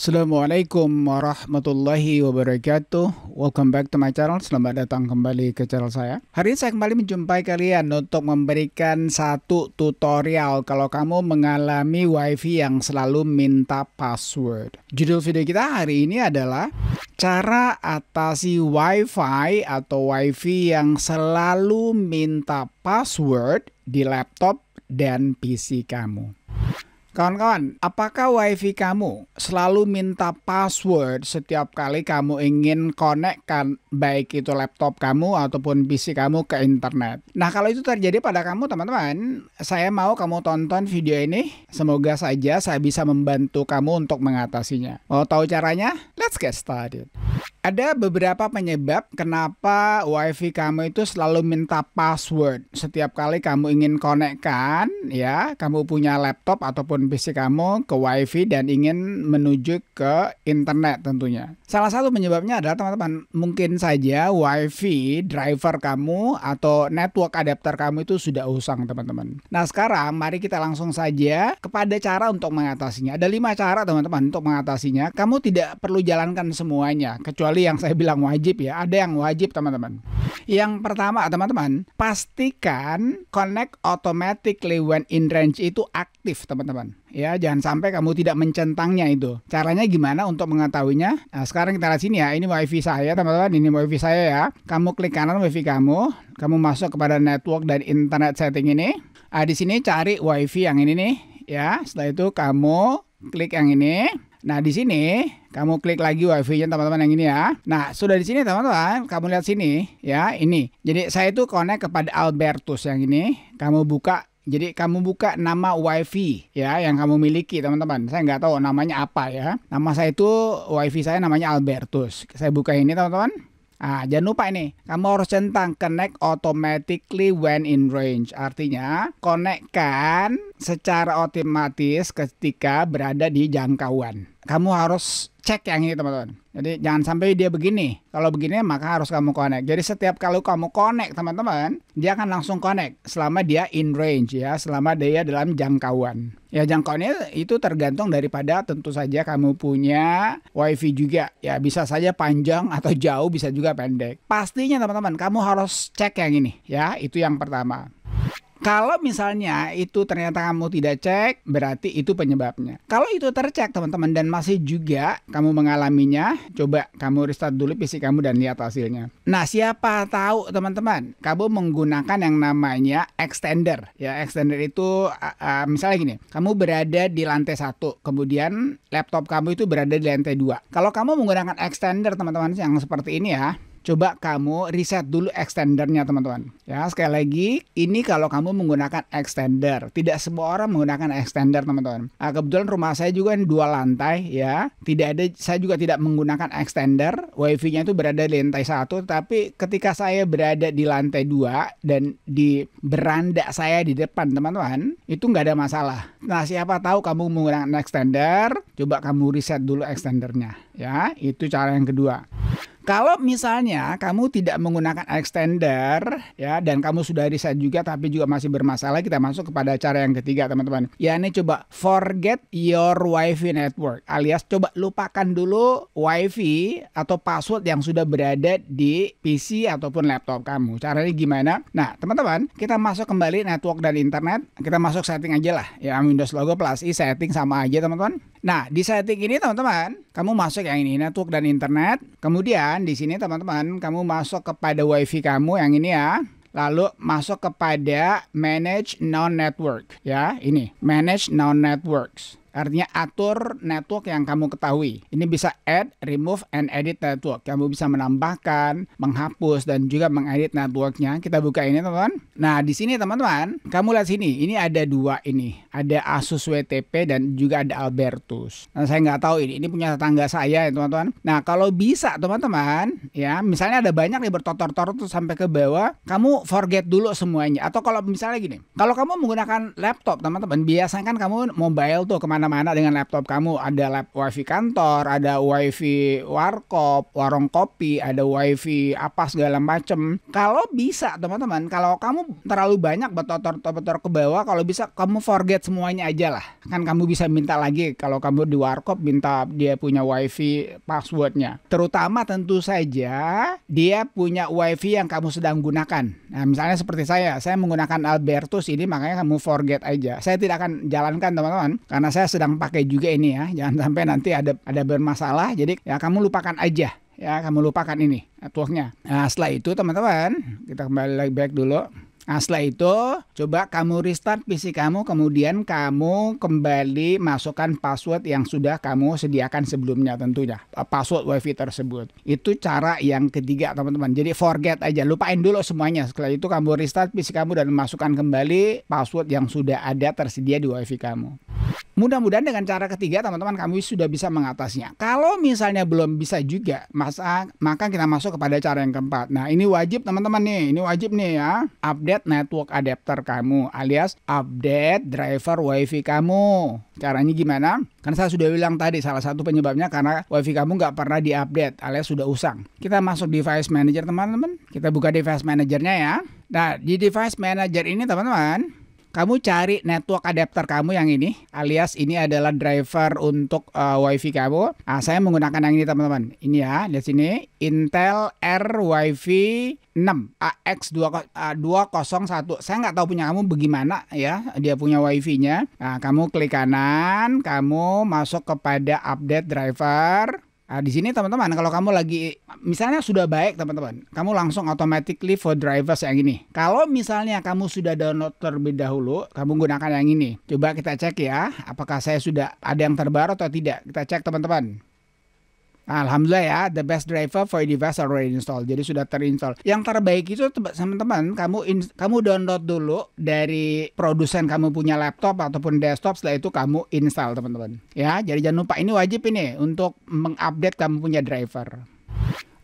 Assalamualaikum warahmatullahi wabarakatuh Welcome back to my channel Selamat datang kembali ke channel saya Hari ini saya kembali menjumpai kalian Untuk memberikan satu tutorial Kalau kamu mengalami wifi yang selalu minta password Judul video kita hari ini adalah Cara atasi wifi atau wifi yang selalu minta password Di laptop dan PC kamu Kawan-kawan, apakah WiFi kamu selalu minta password setiap kali kamu ingin konekkan baik itu laptop kamu ataupun PC kamu ke internet? Nah, kalau itu terjadi pada kamu, teman-teman, saya mau kamu tonton video ini. Semoga saja saya bisa membantu kamu untuk mengatasinya. Mau tahu caranya? Let's get started. Ada beberapa penyebab kenapa WiFi kamu itu selalu minta password. Setiap kali kamu ingin konekkan, ya, kamu punya laptop ataupun PC kamu ke WiFi dan ingin menuju ke internet tentunya. Salah satu penyebabnya adalah teman-teman mungkin saja wifi driver kamu atau network adapter kamu itu sudah usang teman-teman. Nah sekarang mari kita langsung saja kepada cara untuk mengatasinya. Ada lima cara teman-teman untuk mengatasinya. Kamu tidak perlu jalankan semuanya kecuali yang saya bilang wajib ya. Ada yang wajib teman-teman. Yang pertama teman-teman pastikan connect automatically when in range itu aktif teman-teman ya jangan sampai kamu tidak mencentangnya itu caranya gimana untuk mengetahuinya nah, sekarang kita lihat sini ya ini wifi saya teman-teman ini wifi saya ya kamu klik kanan wifi kamu kamu masuk kepada network dan internet setting ini nah, di sini cari wifi yang ini nih ya setelah itu kamu klik yang ini Nah, di sini kamu klik lagi WiFi-nya teman-teman yang ini ya. Nah, sudah di sini teman-teman, kamu lihat sini ya, ini. Jadi saya itu connect kepada Albertus yang ini. Kamu buka jadi kamu buka nama wifi ya yang kamu miliki teman-teman. Saya nggak tahu namanya apa ya. Nama saya itu wifi saya namanya Albertus. Saya buka ini teman-teman. Ah, jangan lupa ini, kamu harus centang connect automatically when in range. Artinya, konekkan secara otomatis ketika berada di jangkauan kamu harus cek yang ini teman-teman. Jadi jangan sampai dia begini. Kalau begini maka harus kamu connect. Jadi setiap kali kamu connect teman-teman, dia akan langsung connect selama dia in range ya, selama dia dalam jangkauan. Ya jangkauannya itu tergantung daripada tentu saja kamu punya wifi juga. Ya bisa saja panjang atau jauh bisa juga pendek. Pastinya teman-teman kamu harus cek yang ini ya, itu yang pertama. Kalau misalnya itu ternyata kamu tidak cek, berarti itu penyebabnya. Kalau itu tercek teman-teman dan masih juga kamu mengalaminya, coba kamu restart dulu PC kamu dan lihat hasilnya. Nah siapa tahu teman-teman, kamu menggunakan yang namanya extender. Ya extender itu uh, misalnya gini, kamu berada di lantai satu, kemudian laptop kamu itu berada di lantai dua. Kalau kamu menggunakan extender teman-teman yang seperti ini ya, coba kamu riset dulu extendernya teman-teman. Ya, sekali lagi, ini kalau kamu menggunakan extender. Tidak semua orang menggunakan extender, teman-teman. Nah, kebetulan rumah saya juga ini dua lantai ya. Tidak ada saya juga tidak menggunakan extender. Wifi-nya itu berada di lantai satu, tapi ketika saya berada di lantai dua dan di beranda saya di depan, teman-teman, itu nggak ada masalah. Nah, siapa tahu kamu menggunakan extender, coba kamu riset dulu extendernya ya. Itu cara yang kedua. Kalau misalnya kamu tidak menggunakan extender ya dan kamu sudah riset juga tapi juga masih bermasalah, kita masuk kepada cara yang ketiga teman-teman. Ya ini coba forget your WiFi network alias coba lupakan dulu WiFi atau password yang sudah berada di PC ataupun laptop kamu. Caranya gimana? Nah teman-teman kita masuk kembali network dan internet, kita masuk setting aja lah ya Windows Logo Plus i setting sama aja teman-teman. Nah di setting ini teman-teman kamu masuk yang ini network dan internet, kemudian kan di sini teman-teman kamu masuk kepada WiFi kamu yang ini ya. Lalu masuk kepada manage non network ya, ini manage non networks. Artinya atur network yang kamu ketahui. Ini bisa add, remove, and edit network. Kamu bisa menambahkan, menghapus, dan juga mengedit networknya. Kita buka ini teman-teman. Nah di sini teman-teman, kamu lihat sini. Ini ada dua ini. Ada Asus WTP dan juga ada Albertus. Nah saya nggak tahu ini. Ini punya tetangga saya ya teman-teman. Nah kalau bisa teman-teman, ya misalnya ada banyak nih bertotor-tor tuh sampai ke bawah. Kamu forget dulu semuanya. Atau kalau misalnya gini. Kalau kamu menggunakan laptop teman-teman, biasanya kan kamu mobile tuh kemana Mana-mana dengan laptop kamu ada lab wifi kantor ada wifi warkop warung kopi ada wifi apa segala macem kalau bisa teman-teman kalau kamu terlalu banyak betotor-betotor ke bawah kalau bisa kamu forget semuanya aja lah kan kamu bisa minta lagi kalau kamu di warkop minta dia punya wifi passwordnya terutama tentu saja dia punya wifi yang kamu sedang gunakan nah misalnya seperti saya saya menggunakan Albertus ini makanya kamu forget aja saya tidak akan jalankan teman-teman karena saya sedang pakai juga ini ya. Jangan sampai nanti ada ada bermasalah. Jadi ya kamu lupakan aja ya kamu lupakan ini networknya. Nah, setelah itu teman-teman kita kembali lagi back dulu. Nah, setelah itu coba kamu restart PC kamu kemudian kamu kembali masukkan password yang sudah kamu sediakan sebelumnya tentunya password wifi tersebut itu cara yang ketiga teman-teman jadi forget aja lupain dulu semuanya setelah itu kamu restart PC kamu dan masukkan kembali password yang sudah ada tersedia di wifi kamu Mudah-mudahan dengan cara ketiga teman-teman kami sudah bisa mengatasinya. Kalau misalnya belum bisa juga, masa, ah, maka kita masuk kepada cara yang keempat. Nah ini wajib teman-teman nih, ini wajib nih ya. Update network adapter kamu alias update driver wifi kamu. Caranya gimana? Karena saya sudah bilang tadi salah satu penyebabnya karena wifi kamu nggak pernah diupdate alias sudah usang. Kita masuk device manager teman-teman. Kita buka device Managernya ya. Nah di device manager ini teman-teman kamu cari network adapter kamu yang ini alias ini adalah driver untuk uh, WiFi kamu. Nah, saya menggunakan yang ini teman-teman. Ini ya, di sini Intel R WiFi 6 AX201. Saya nggak tahu punya kamu bagaimana ya dia punya WiFi-nya. Nah, kamu klik kanan, kamu masuk kepada update driver. Nah, di sini teman-teman kalau kamu lagi misalnya sudah baik teman-teman, kamu langsung automatically for drivers yang ini. Kalau misalnya kamu sudah download terlebih dahulu, kamu gunakan yang ini. Coba kita cek ya, apakah saya sudah ada yang terbaru atau tidak. Kita cek teman-teman. Alhamdulillah ya, the best driver for device already installed. Jadi sudah terinstall. Yang terbaik itu teman-teman, kamu kamu download dulu dari produsen kamu punya laptop ataupun desktop. Setelah itu kamu install teman-teman. Ya, jadi jangan lupa ini wajib ini untuk mengupdate kamu punya driver.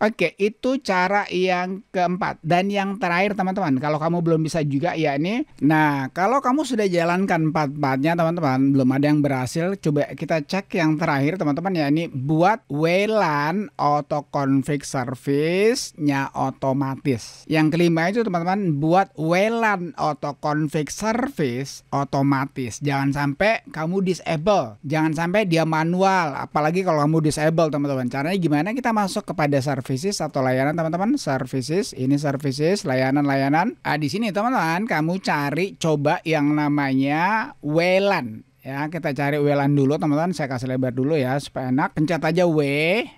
Oke, itu cara yang keempat. Dan yang terakhir teman-teman, kalau kamu belum bisa juga ya ini. Nah, kalau kamu sudah jalankan empat-empatnya teman-teman, belum ada yang berhasil, coba kita cek yang terakhir teman-teman ya ini buat WLAN auto config service-nya otomatis. Yang kelima itu teman-teman buat WLAN auto config service otomatis. Jangan sampai kamu disable, jangan sampai dia manual, apalagi kalau kamu disable teman-teman. Caranya gimana kita masuk kepada service services atau layanan teman-teman services ini services layanan-layanan Ah di sini teman-teman kamu cari coba yang namanya WLAN ya kita cari WLAN dulu teman-teman saya kasih lebar dulu ya supaya enak pencet aja W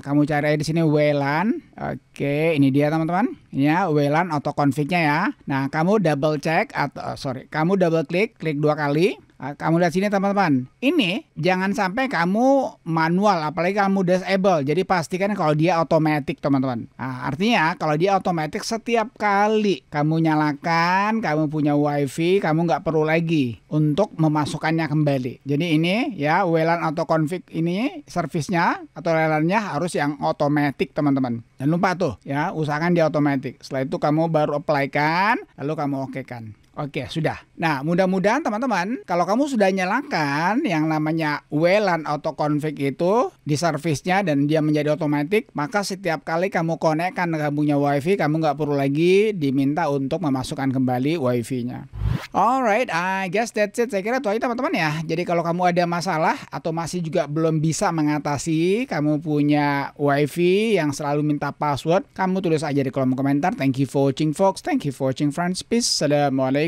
kamu cari di sini WLAN oke ini dia teman-teman ya WLAN auto config ya nah kamu double check atau sorry kamu double klik klik dua kali Ah, kamu lihat sini teman-teman. Ini jangan sampai kamu manual, apalagi kamu disable. Jadi pastikan kalau dia otomatis teman-teman. Nah, artinya kalau dia otomatis setiap kali kamu nyalakan, kamu punya wifi, kamu nggak perlu lagi untuk memasukkannya kembali. Jadi ini ya WLAN auto config ini servisnya atau WLAN-nya harus yang otomatis teman-teman. Jangan lupa tuh ya usahakan dia otomatis. Setelah itu kamu baru apply kan, lalu kamu oke kan. Oke, sudah. Nah, mudah-mudahan teman-teman, kalau kamu sudah nyalakan yang namanya WLAN auto config itu di servicenya dan dia menjadi otomatis, maka setiap kali kamu konekkan kamu punya WiFi, kamu nggak perlu lagi diminta untuk memasukkan kembali WiFi-nya. Alright, I guess that's it. Saya kira itu aja teman-teman ya. Jadi kalau kamu ada masalah atau masih juga belum bisa mengatasi, kamu punya wifi yang selalu minta password, kamu tulis aja di kolom komentar. Thank you for watching folks. Thank you for watching friends. Peace. Assalamualaikum.